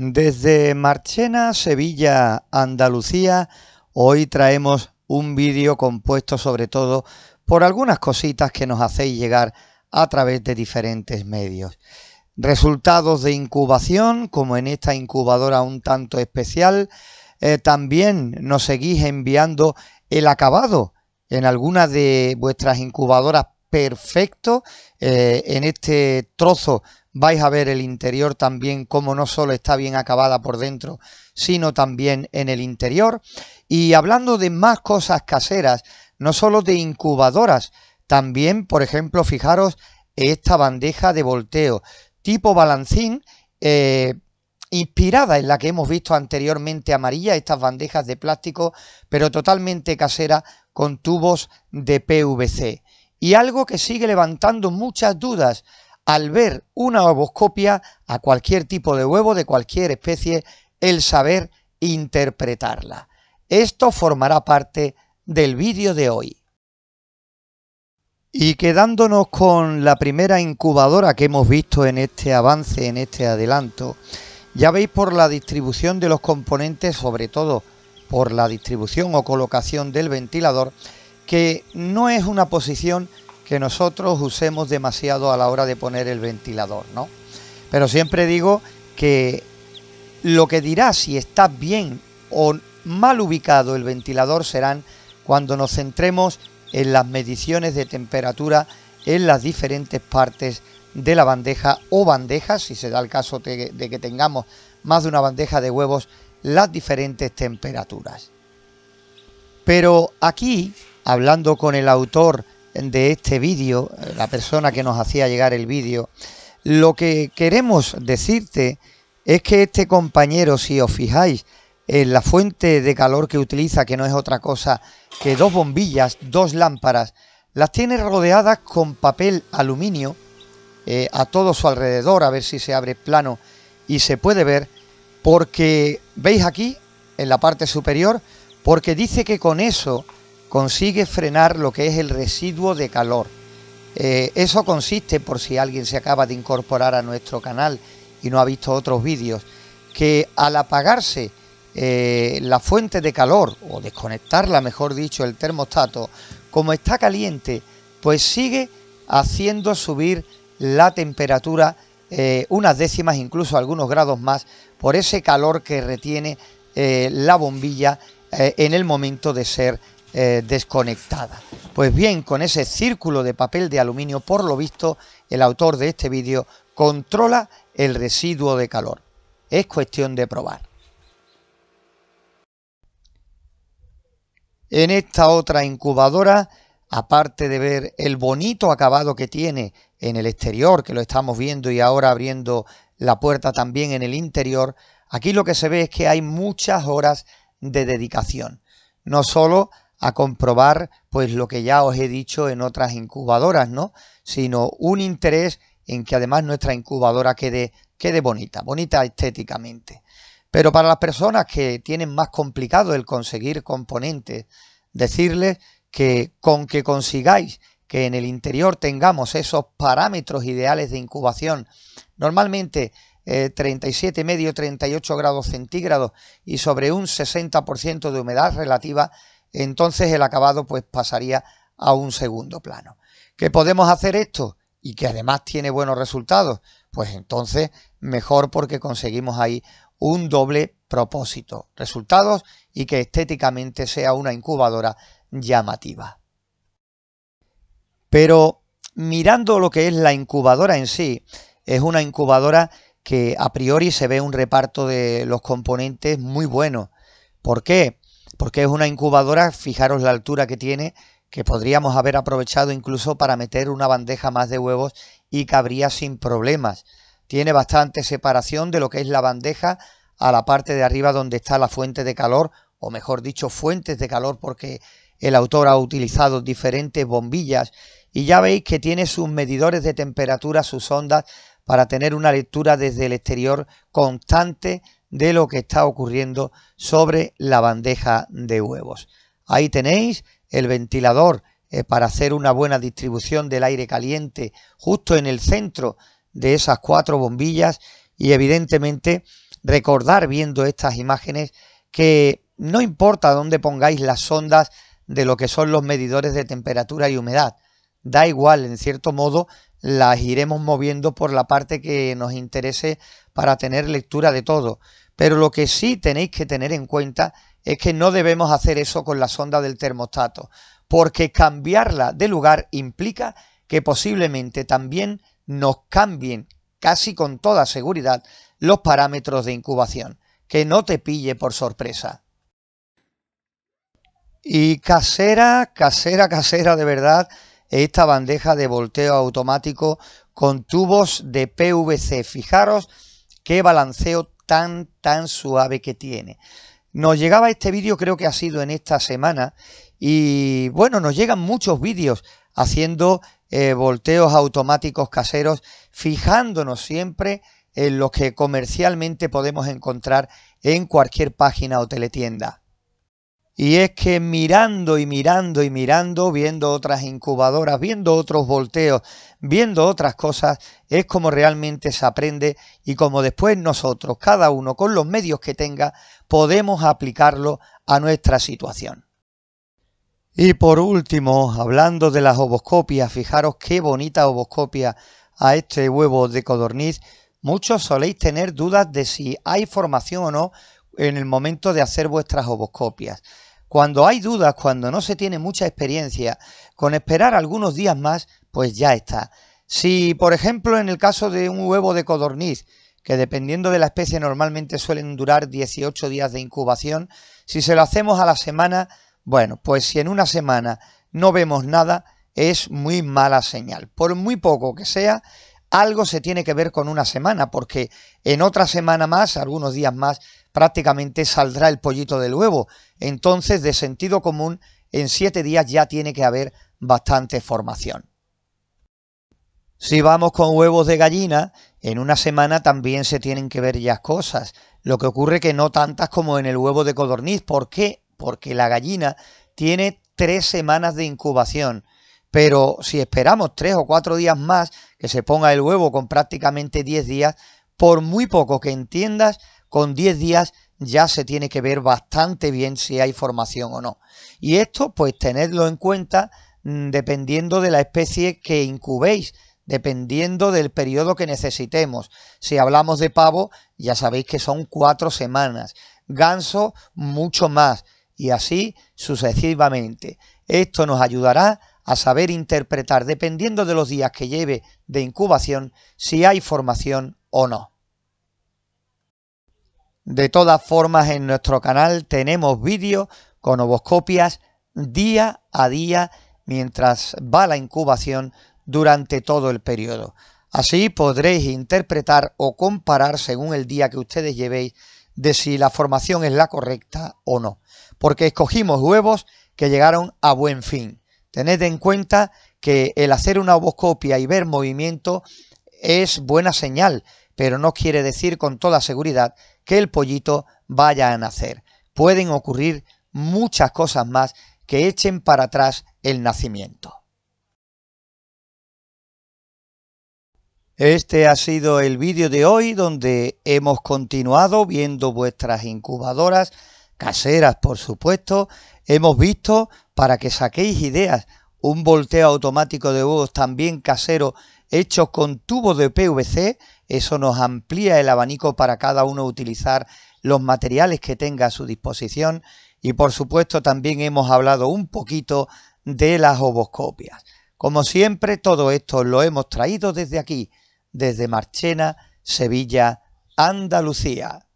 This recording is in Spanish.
Desde Marchena, Sevilla, Andalucía, hoy traemos un vídeo compuesto sobre todo por algunas cositas que nos hacéis llegar a través de diferentes medios. Resultados de incubación, como en esta incubadora un tanto especial, eh, también nos seguís enviando el acabado en alguna de vuestras incubadoras perfecto eh, en este trozo vais a ver el interior también, como no solo está bien acabada por dentro, sino también en el interior. Y hablando de más cosas caseras, no solo de incubadoras, también, por ejemplo, fijaros esta bandeja de volteo tipo balancín, eh, inspirada en la que hemos visto anteriormente amarilla, estas bandejas de plástico, pero totalmente casera con tubos de PVC. Y algo que sigue levantando muchas dudas, al ver una ovoscopia a cualquier tipo de huevo de cualquier especie, el saber interpretarla. Esto formará parte del vídeo de hoy. Y quedándonos con la primera incubadora que hemos visto en este avance, en este adelanto, ya veis por la distribución de los componentes, sobre todo por la distribución o colocación del ventilador, que no es una posición que nosotros usemos demasiado a la hora de poner el ventilador, ¿no? Pero siempre digo que lo que dirá si está bien o mal ubicado el ventilador serán cuando nos centremos en las mediciones de temperatura en las diferentes partes de la bandeja o bandejas, si se da el caso de que tengamos más de una bandeja de huevos, las diferentes temperaturas. Pero aquí, hablando con el autor de este vídeo, la persona que nos hacía llegar el vídeo, lo que queremos decirte es que este compañero, si os fijáis en la fuente de calor que utiliza, que no es otra cosa que dos bombillas, dos lámparas, las tiene rodeadas con papel aluminio eh, a todo su alrededor, a ver si se abre plano y se puede ver, porque veis aquí, en la parte superior, porque dice que con eso consigue frenar lo que es el residuo de calor. Eh, eso consiste, por si alguien se acaba de incorporar a nuestro canal y no ha visto otros vídeos, que al apagarse eh, la fuente de calor o desconectarla, mejor dicho, el termostato, como está caliente, pues sigue haciendo subir la temperatura eh, unas décimas, incluso algunos grados más, por ese calor que retiene la bombilla en el momento de ser eh, desconectada. Pues bien, con ese círculo de papel de aluminio, por lo visto, el autor de este vídeo controla el residuo de calor. Es cuestión de probar. En esta otra incubadora, aparte de ver el bonito acabado que tiene en el exterior, que lo estamos viendo y ahora abriendo la puerta también en el interior, aquí lo que se ve es que hay muchas horas de dedicación. No solo a comprobar pues lo que ya os he dicho en otras incubadoras, ¿no? Sino un interés en que además nuestra incubadora quede, quede bonita, bonita estéticamente. Pero para las personas que tienen más complicado el conseguir componentes, decirles que con que consigáis que en el interior tengamos esos parámetros ideales de incubación, normalmente eh, 37 medio, 38 grados centígrados y sobre un 60% de humedad relativa, entonces el acabado pues pasaría a un segundo plano. ¿Qué podemos hacer esto? Y que además tiene buenos resultados, pues entonces mejor porque conseguimos ahí un doble propósito, resultados y que estéticamente sea una incubadora llamativa. Pero mirando lo que es la incubadora en sí, es una incubadora que a priori se ve un reparto de los componentes muy bueno. ¿Por qué? porque es una incubadora, fijaros la altura que tiene, que podríamos haber aprovechado incluso para meter una bandeja más de huevos y cabría sin problemas. Tiene bastante separación de lo que es la bandeja a la parte de arriba donde está la fuente de calor, o mejor dicho, fuentes de calor porque el autor ha utilizado diferentes bombillas y ya veis que tiene sus medidores de temperatura, sus ondas, para tener una lectura desde el exterior constante de lo que está ocurriendo sobre la bandeja de huevos. Ahí tenéis el ventilador eh, para hacer una buena distribución del aire caliente justo en el centro de esas cuatro bombillas y evidentemente recordar viendo estas imágenes que no importa dónde pongáis las sondas de lo que son los medidores de temperatura y humedad, da igual en cierto modo las iremos moviendo por la parte que nos interese para tener lectura de todo. Pero lo que sí tenéis que tener en cuenta es que no debemos hacer eso con la sonda del termostato, porque cambiarla de lugar implica que posiblemente también nos cambien casi con toda seguridad los parámetros de incubación, que no te pille por sorpresa. Y casera, casera, casera de verdad, esta bandeja de volteo automático con tubos de PVC. Fijaros qué balanceo tan, tan suave que tiene. Nos llegaba este vídeo, creo que ha sido en esta semana, y bueno, nos llegan muchos vídeos haciendo eh, volteos automáticos caseros, fijándonos siempre en los que comercialmente podemos encontrar en cualquier página o teletienda. Y es que mirando y mirando y mirando, viendo otras incubadoras, viendo otros volteos, viendo otras cosas, es como realmente se aprende y como después nosotros, cada uno con los medios que tenga, podemos aplicarlo a nuestra situación. Y por último, hablando de las oboscopias, fijaros qué bonita oboscopia a este huevo de codorniz. Muchos soléis tener dudas de si hay formación o no en el momento de hacer vuestras oboscopias. Cuando hay dudas, cuando no se tiene mucha experiencia, con esperar algunos días más, pues ya está. Si, por ejemplo, en el caso de un huevo de codorniz, que dependiendo de la especie normalmente suelen durar 18 días de incubación, si se lo hacemos a la semana, bueno, pues si en una semana no vemos nada, es muy mala señal. Por muy poco que sea, algo se tiene que ver con una semana, porque en otra semana más, algunos días más, prácticamente saldrá el pollito del huevo. Entonces, de sentido común, en siete días ya tiene que haber bastante formación. Si vamos con huevos de gallina, en una semana también se tienen que ver ya cosas. Lo que ocurre que no tantas como en el huevo de codorniz. ¿Por qué? Porque la gallina tiene tres semanas de incubación. Pero si esperamos tres o cuatro días más que se ponga el huevo con prácticamente diez días, por muy poco que entiendas, con 10 días ya se tiene que ver bastante bien si hay formación o no. Y esto pues tenedlo en cuenta mm, dependiendo de la especie que incubéis, dependiendo del periodo que necesitemos. Si hablamos de pavo, ya sabéis que son cuatro semanas. Ganso, mucho más. Y así sucesivamente. Esto nos ayudará a saber interpretar, dependiendo de los días que lleve de incubación, si hay formación o no. De todas formas, en nuestro canal tenemos vídeos con ovoscopias día a día mientras va la incubación durante todo el periodo. Así podréis interpretar o comparar según el día que ustedes llevéis de si la formación es la correcta o no. Porque escogimos huevos que llegaron a buen fin. Tened en cuenta que el hacer una ovoscopia y ver movimiento es buena señal, pero no quiere decir con toda seguridad que el pollito vaya a nacer. Pueden ocurrir muchas cosas más que echen para atrás el nacimiento. Este ha sido el vídeo de hoy donde hemos continuado viendo vuestras incubadoras caseras, por supuesto. Hemos visto, para que saquéis ideas, un volteo automático de huevos también casero hechos con tubos de PVC, eso nos amplía el abanico para cada uno utilizar los materiales que tenga a su disposición y por supuesto también hemos hablado un poquito de las oboscopias. Como siempre, todo esto lo hemos traído desde aquí, desde Marchena, Sevilla, Andalucía.